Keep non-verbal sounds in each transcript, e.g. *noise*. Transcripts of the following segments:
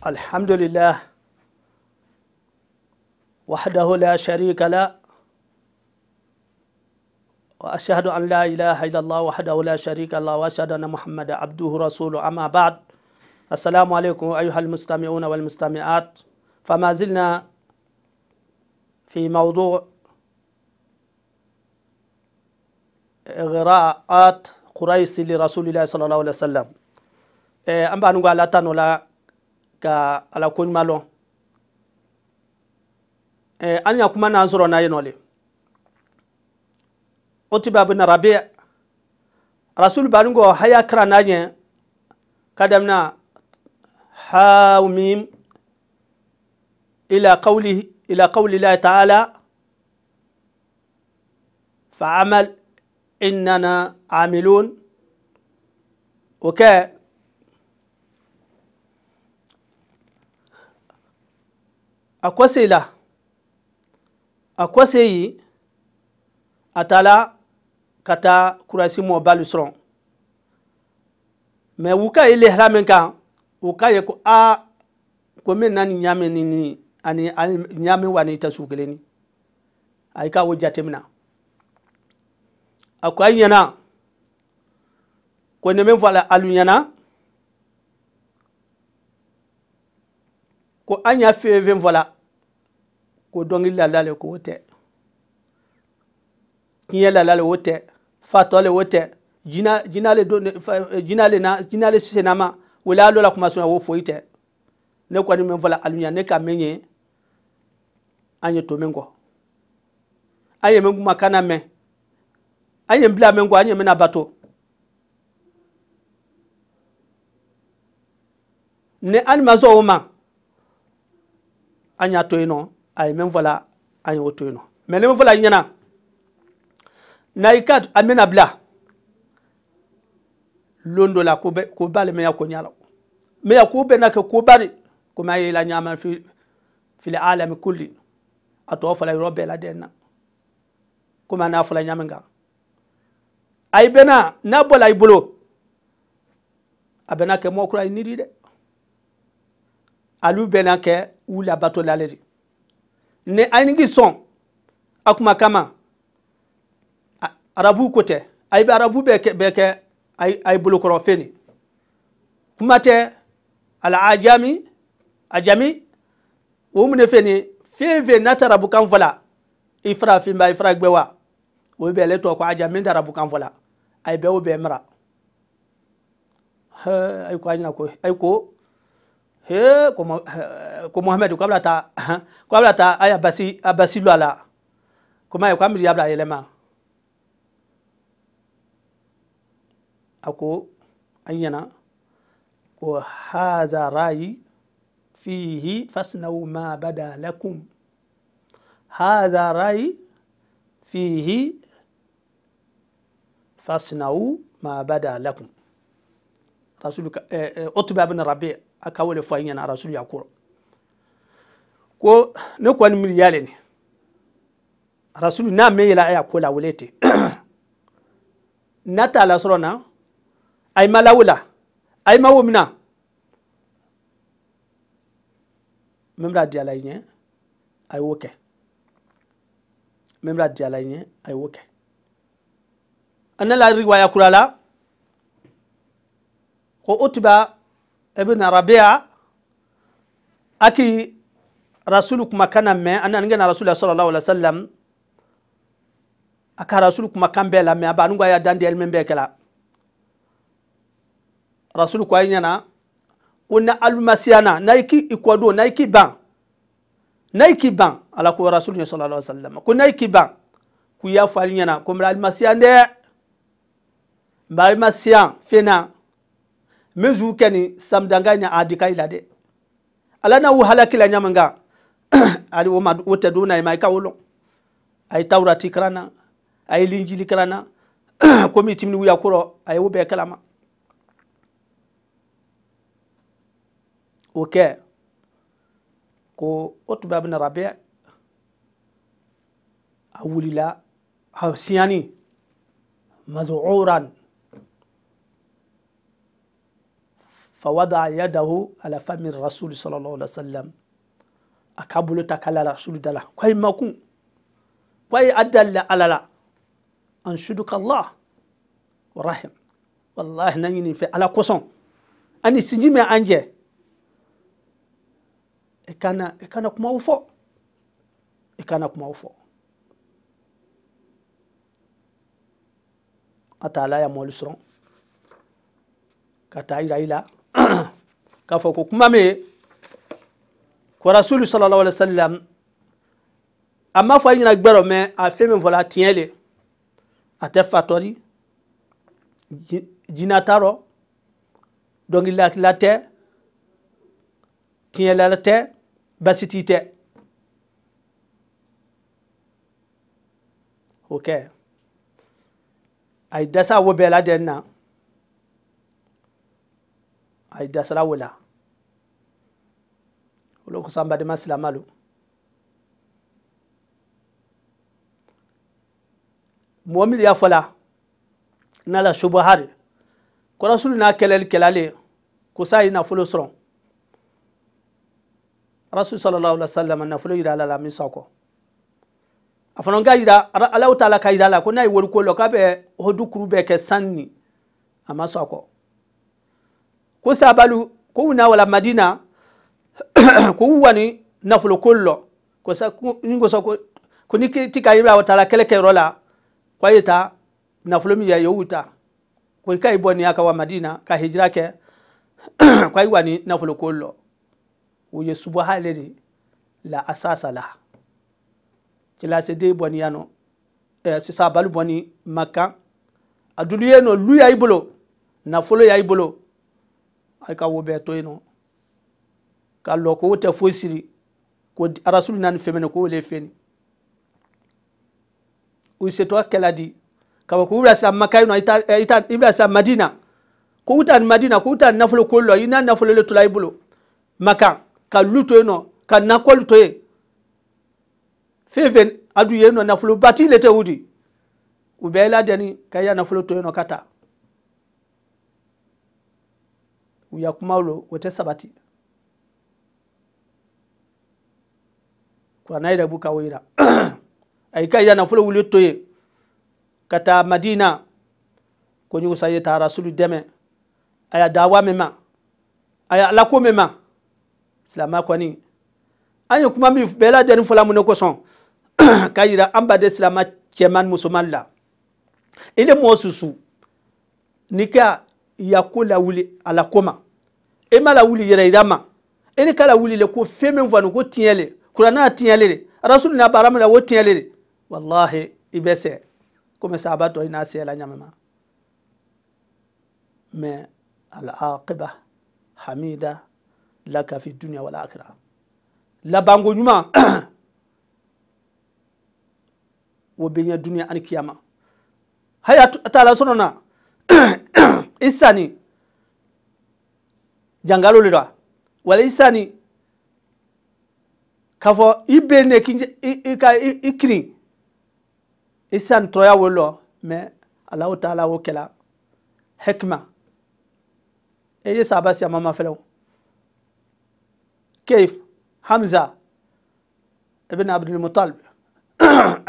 الحمد لله وحده لا شريك له وأشهد أن لا إله إلا الله وحده لا شريك له وأشهد أن محمد عبده رسوله أما بعد السلام عليكم أيها المستمعون والمستمعات فما زلنا في موضوع إغراءات قريش لرسول الله صلى الله عليه وسلم أما أنه لا ka ala ko ɲuman lɔn eh, an ya kuma n'an sɔrɔ n'a ye nɔ le o ti bɛ a bɛ na rasul bani ko haya kira n'a ɲɛ ka damina hamim ila qawli ila qawli lahi ta'ala fa'amal innana amilun o kɛ a akwasela akwaseyi a a taala ka taa kurasi mɔ balu sɔrɔ mɛ u ka ye lehara min kan u ka ye ko a ko min na nin ɲaami ni ni ani ɲaami wa ni tɛ su kelen ni a yi ka o jate min a ko a ɲɛna ko nin bɛ fɔ a la alu ɲɛna. ko an y'a fɛn fɛn ko dɔnkili la la le ko o tɛ la la le o tɛ le o jina jina le don jinɛ le na jina le senna ma o la lɔ la kuma sɔn o foyi tɛ ne kɔni min fɔla aluya ne ka min ye an ye to min kɔ aye ye min kuma kana mɛn an ye bila min kɔ an na bato. ne an ma o ma an y'a to yen nɔ a ye min fɔ la an y'o to yen nɔ mɛ ne min fɔ la ɲɛna na i ka a bɛna bila lon dɔ la ko bɛ ko b'ale mɛ ya ko ɲa mɛ ya ko bɛ kɛ ko ba de komi a ye la ɲaama fili fili alami kuli a tɔ fɔla yɔrɔ bɛɛ la dɛ na komi a n'a fɔla ɲaami kan a yi bɛ na bɔla i bolo a bɛ kɛ mɔkura ye niri dɛ alu bɛ kɛ wuli a batola de ne ayi nigi sɔn a kuma kama arabu ko tɛ ayi bɛ arabu bɛɛ kɛ bɛɛ kɛ ayi bolokɔrɔ fɛn kuma tɛ ala ajami ajami o mun de fɛn de fɛn fɛn n'a tɛ arabu kan fɔ la i farafin ba i fara gbɛ wa o bɛ ale tɔgɔ ko ajami tɛ arabu kan fɔ la ayi bɛɛ o bɛɛ mara hɛɛ ayi ko a ko ayi ko hɛɛ ko ma hɛɛ. ko muhammed ko a bɛna taa ko a bɛna aya basi a basi lɔ a la ko ma ko an bɛ y'a bila a yɛlɛma a ko an ɲɛna ko haza rayi fihi fasnaw ma bada lakum haza rayi fihi fasnaw ma bada lakum rasulu eh, eh, utba bin rabi' aka wale fɔ an ɲɛna rasulu ko ne kɔni miri yale ni rasulu n'a mɛn yɛlɛ a y'a ko lawale ten *clears throat* n'a t'a lasɔrɔ na a yi ma lawula a yi ma wo mina min bɛna di ala ɲɛ a y'o kɛ min bɛna di ala ɲɛ a y'o kɛ a ne la riwaya kura la ko utuba ibn rabi'a aki rasulu kumakan na mɛn an nanin na rasulu sallallahu alaihi wa sallam a ka rasulu kumakan bɛɛ lamɛn a ba ani ko a y'a dan diyɛli min bɛɛ kɛla rasulu ko a ye ɲɛna ko na alimasiyana n'a yi ki i kɔdon n'a yi ki ban n'a yi ki ban ala ko rasulu ɲɛ sallallahu alaihi wa ko n'a yi ki ban k'u y'a fɔ ale ɲɛna ko n bɛ alimasiyan dɛ n bɛ alimasiyan fena n bɛ zuw kɛ nin samidanka ɲɛ a di ka yi la dɛ ala n'a wu halaki la ɲaman kan ali woma wote duna ma kawlo ay tawrati krana ay linjili krana komi timni wuya kuro ay wube kalama oke ko utba bin rabi a wulila hawsiyani mazuran فوضع يده على فم الرسول صلى الله عليه وسلم a k'a bolo ta k'ala la suruda la ko a ye makun ko a ye a dalila ala la an suduka allah wa rahim wallahi n'an ɲini fɛ ala kosɔn ani sinji mɛn an jɛ i kana i kana kumaw fɔ i a ta ya mɔli sɔrɔ ka taa yira i la k'a fɔ ko kuma min ko rasulu sallallahu alaihi wasallam a m'a fɔ a ɲɛna gbɛrɔ mɛ a fɛn min fɔla a tiɲɛ le a tɛ fatɔli jina t'a rɔ dɔnkilidakila tɛ tiɲɛlɛla tɛ basiti tɛ o kɛ a ye dasa wo bɛɛ la dɛn na a ye dasara wo la olwokusamba demasila malu momil y'a fɔla nala subuhari kɔrɔsulu n'a kɛlɛli kɛlɛli ko sa ye nafolo sɔrɔ rasul Salallahu alaihi wasallam nafolo yira ala la min sɔn kɔ a fana ka yira alaw ta la ka yira la ko n'a ye wari ko lɔ k'a bɛ hodu kuru kɛ sanni a ma sɔn a kɔ ko sabalu ko wuna wala madina *coughs* kuwani nafolo kollo kosa ningo so ko niki tika ibra wa tala kele kwa yita nafolo mi ya yuta ko kai boni aka wa madina ka hijra ke *coughs* kwa iwani nafolo kollo uye subahale la asasa la tila se de boni yano eh, sisa balu boni makka adulu yeno luya ibolo nafolo ya ibolo ay ka wo be to ka ko tɛ foyi siri ko arasulu nan fɛmɛnɛ ko le feni u setɔ kɛla di ka ko wula sa no ita ita bila sa madina ko u ni madina ko u naflo ko lo ina naflo le tola bulo maka ka lu to yen nɔ ka nakɔli to yen fɛn fɛn adu yen nɔ nafolo bati le te wudi di u bɛɛ deni ka i ya nafolo to yen kata ka taa u sabati to anayi da buka wira ay *clears throat* kai yana fulo wuli toye kata madina ko nyugo saye ta rasulu deme aya dawa mema aya ala ko mema silama kɔni ni, ye kuma min bɛɛ lajɛlen fɔla mun de kosɔn k'a yira an baden silama cɛman musoman la i ni mɔɔ susu n'i ka yako lawuli a la ko ma i ma lawuli yɛrɛ yira ma le ko fɛn min ko tiɲɛ kuran'a tiɲɛlen de arasul na baara min na o tiɲɛlen de walahi i bɛ sɛ komi saaba tɔ i hamida laka fi dunya wal akhirah la bango nyuma *clears throat* bɛ ɲɛ duniya an kiyama haya taala sɔnɔ *clears throat* isani jangalo le wala isani k'a fɔ i bɛ ne k'i ka i kiri i san tɔrɔya wo lɔ mɛ alahu taala wo kɛla hɛkima e ye saaba siyama ma fɛlɛ o keif hamza ibn abdulmutalib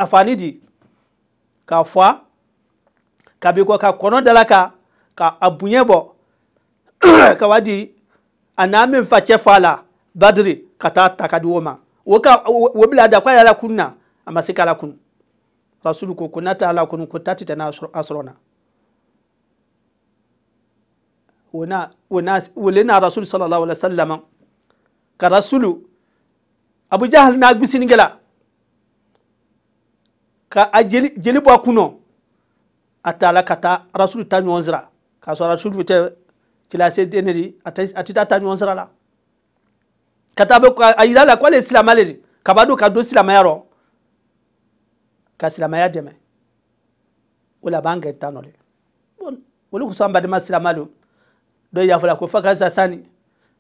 a *clears throat* fani di k'a fɔ kabi kɔ ka kɔnɔ dala ka ka a bonya bɔ ka wa di a n'a min facɛ fa la badiri ka taa ta ka di o ma woka wobla da kwa yala kunna amma sai kala kun rasulu ko kunna ta ala kun ko tati ta na asrona wana wana wulina rasul sallallahu alaihi wasallam ka rasulu abu jahal na gbisin gela ka a jeli jeli kuno atala a taala ka taa rasulu ta ɲɔgɔn sira k'a sɔrɔ rasulu tɛ tilase deneri atita tɛ taa ɲɔgɔn sira la ka taa bɛ la k'ale ye le de kaba don ka don silamɛya rɔ ka silamɛya dɛmɛ o la a b'an kɛ tan nɔ de bon olu kosɔn an badenma silamɛ don dɔw y'a la ko fa ka sasani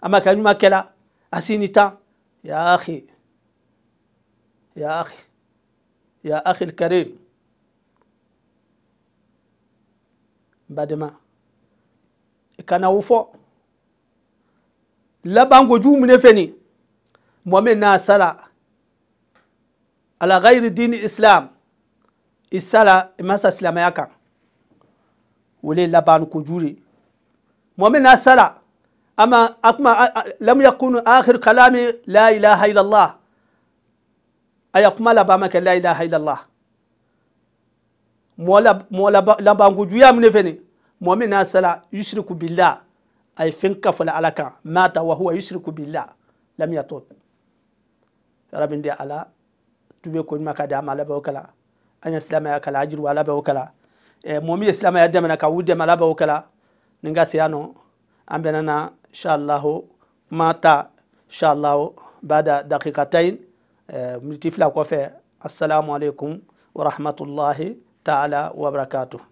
a ma kɛ ɲuman kɛla a si ni tan ya akhi ya akhi ya akhi karim n badenma i e kana o fɔ labankojugu mun de fɛ nin momin na sala ala gayri dini islam i sala i masa silamaya kan wole laban kojure momin na sala ama akuma lam yakunu akhir kalami la ilaha illallah aya kuma labama ke la ilaha illallah mo labankojuya mine fene momin na sala yushriku billah ay fin kafola ala kan mata wa huwa yushriku billah lam yatub rabin de ala tube ko ma ka da ma laba kala anya silama ya kala ajru ala ba kala e momi silama ya damana ka wude ma laba kala ninga siano ambena na insha Allah mata insha Allah bada daqiqatain mltifla kwa fe assalamu alaikum wa rahmatullahi ta'ala wa barakatuh